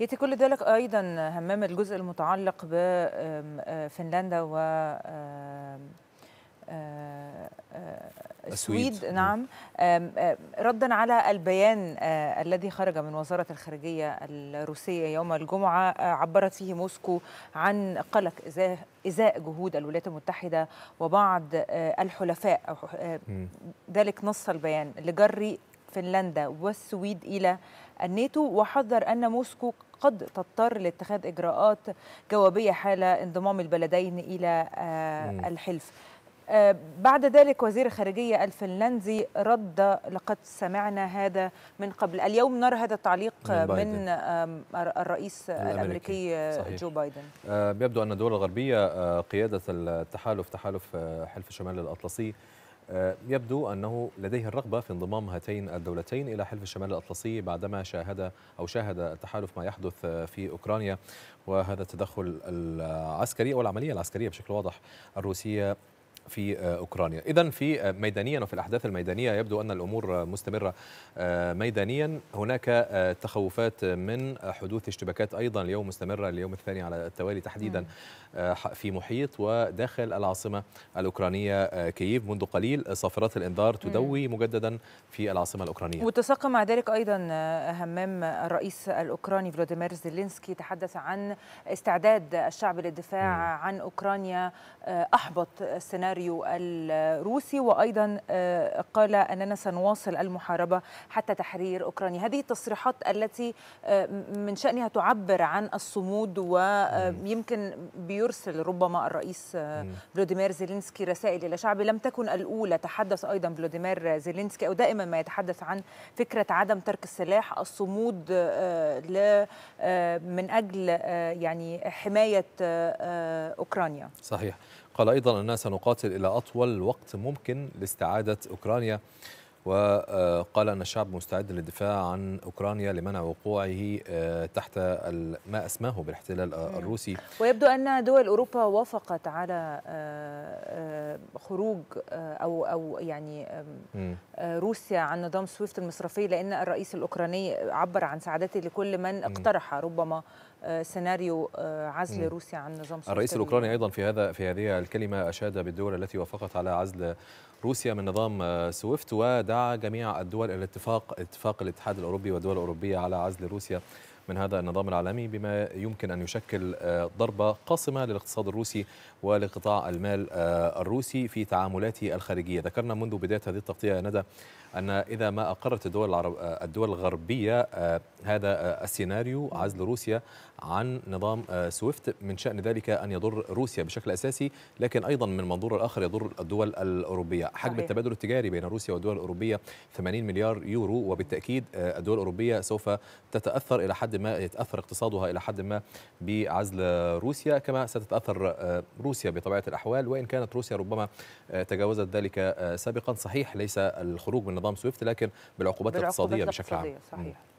ياتي كل ذلك ايضا همام الجزء المتعلق بفنلندا و السويد نعم ردا على البيان الذي خرج من وزارة الخارجية الروسية يوم الجمعة عبرت فيه موسكو عن قلق إزاء جهود الولايات المتحدة وبعض الحلفاء ذلك نص البيان لجري فنلندا والسويد إلى الناتو وحذر أن موسكو قد تضطر لاتخاذ إجراءات جوابية حال انضمام البلدين إلى آه، الحلف آه، بعد ذلك وزير الخارجية الفنلندي رد لقد سمعنا هذا من قبل اليوم نرى هذا التعليق من, من الرئيس الأمريكي, الأمريكي آه، جو بايدن بيبدو أن الدول الغربية قيادة التحالف تحالف حلف شمال الأطلسي آه، يبدو أنه لديه الرغبة في انضمام هاتين الدولتين إلى حلف الشمال الأطلسي بعدما شاهد أو شاهد التحالف ما يحدث في أوكرانيا وهذا التدخل العسكري أو العملية العسكرية بشكل واضح الروسية في آه، أوكرانيا إذا في آه، ميدانيا وفي الأحداث الميدانية يبدو أن الأمور آه، مستمرة ميدانيا هناك تخوفات من حدوث اشتباكات أيضا اليوم مستمرة اليوم الثاني على التوالي تحديدا في محيط وداخل العاصمة الأوكرانية كييف منذ قليل صافرات الإنذار تدوي مجددا في العاصمة الأوكرانية وتساق مع ذلك أيضا همام الرئيس الأوكراني فلاديمير زيلينسكي تحدث عن استعداد الشعب للدفاع عن أوكرانيا أحبط السيناريو السيناريو الروسي وأيضا آه، قال أننا سنواصل المحاربة حتى تحرير أوكرانيا هذه التصريحات التي آه، من شأنها تعبر عن الصمود ويمكن آه، بيرسل ربما الرئيس فلوديمير زيلينسكي رسائل إلى شعبه لم تكن الأولى تحدث أيضا فلوديمير زيلينسكي أو دائما ما يتحدث عن فكرة عدم ترك السلاح الصمود من أجل يعني حماية أوكرانيا صحيح قال أيضا أننا سنقاتل إلى أطول وقت ممكن لاستعادة أوكرانيا وقال أن الشعب مستعد للدفاع عن أوكرانيا لمنع وقوعه آه، تحت ما أسماه بالاحتلال الروسي ويبدو أن دول أوروبا وافقت على آه، آه، خروج أو أو يعني روسيا عن نظام سويفت المصرفي لأن الرئيس الأوكراني عبر عن سعادته لكل من اقترح ربما سيناريو عزل مم. روسيا عن نظام سويفت الرئيس الاوكراني ايضا في هذا في هذه الكلمه اشاد بالدول التي وافقت على عزل روسيا من نظام سويفت ودعا جميع الدول إلى اتفاق اتفاق الاتحاد الأوروبي والدول الأوروبية على عزل روسيا من هذا النظام العالمي بما يمكن أن يشكل آه، ضربة قاصمة للاقتصاد الروسي ولقطاع المال آه، الروسي في تعاملاته الخارجية ذكرنا منذ بداية هذه التغطية ندى أن إذا ما أقرت الدول, آه، الدول الغربية هذا السيناريو عزل روسيا عن نظام آه، سويفت من شأن ذلك أن يضر روسيا بشكل أساسي لكن أيضا من منظور الآخر يضر الدول الأوروبية حجم التبادل التجاري بين روسيا والدول الأوروبية 80 مليار يورو وبالتأكيد آه، الدول الأوروبية سوف تتأثر إلى حد ما يتأثر اقتصادها إلى حد ما بعزل روسيا كما ستتأثر آه، روسيا بطبيعة الأحوال وإن كانت روسيا ربما تجاوزت ذلك سابقا صحيح ليس الخروج من نظام سويفت لكن بالعقوبات, بالعقوبات الاقتصادية بشكل عام صحيح.